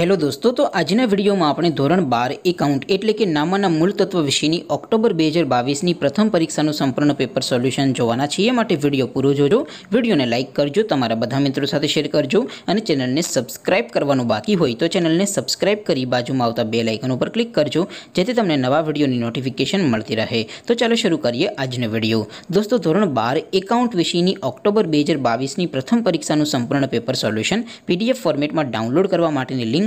hello दोस्तों तो आज ने वीडियो में अपने ધોરણ 12 એકાઉન્ટ એટલે કે નામાના મૂળ તત્વ વિષયની ઓક્ટોબર 2022 ની પ્રથમ પરીક્ષાનું સંપૂર્ણ પેપર સોલ્યુશન જોવાના છીએ માટે વિડિયો પૂરો જોજો વિડિયોને લાઈક કરજો તમારા બધા મિત્રો સાથે શેર કરજો અને ચેનલને સબ્સ્ક્રાઇબ કરવાનો બાકી હોય તો ચેનલને સબ્સ્ક્રાઇબ કરી બાજુમાં આવતા બેલ આઇકન ઉપર ક્લિક કરજો જેથી તમને નવા વિડિયોની નોટિફિકેશન મળતી રહે તો ચાલો શરૂ કરીએ આજનો વિડિયો દોસ્તો ધોરણ 12 એકાઉન્ટ વિષયની ઓક્ટોબર 2022 ની પ્રથમ પરીક્ષાનું સંપૂર્ણ પેપર સોલ્યુશન પીડીએફ ફોર્મેટમાં ડાઉનલોડ કરવા માટેની લિંક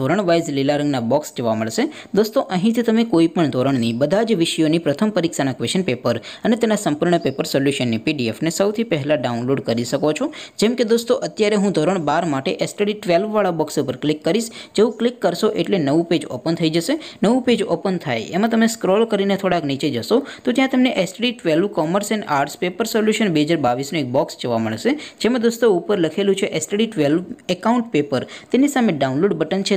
ધોરણ વાઇઝ લીલા રંગના બોક્સ જોવા મળશે દોસ્તો અહીંથી તમે કોઈપણ ધોરણની બધા જ વિષયોની પ્રથમ પરીક્ષાના ક્વેશ્ચન પેપર અને તેના સંપૂર્ણ પેપર સોલ્યુશનની પીડીએફ ને સૌથી પહેલા ડાઉનલોડ કરી શકો છો જેમ કે દોસ્તો અત્યારે હું ધોરણ 12 માટે સ્ટડી 12 વાળા બોક્સ પર ક્લિક કરીશ જેવું ક્લિક કરશો એટલે નવું પેજ ઓપન થઈ જશે નવું પેજ ઓપન થાય એમાં તમે સ્ક્રોલ કરીને થોડાક નીચે જશો તો ત્યાં તમને study 12 commerce and arts paper solution 2022 નો એક બોક્સ જોવા મળશે જેમ કે દોસ્તો ઉપર લખેલું છે સ્ટડી 12 એકાઉન્ટ પેપર તેની સામે ડાઉનલોડ બટન છે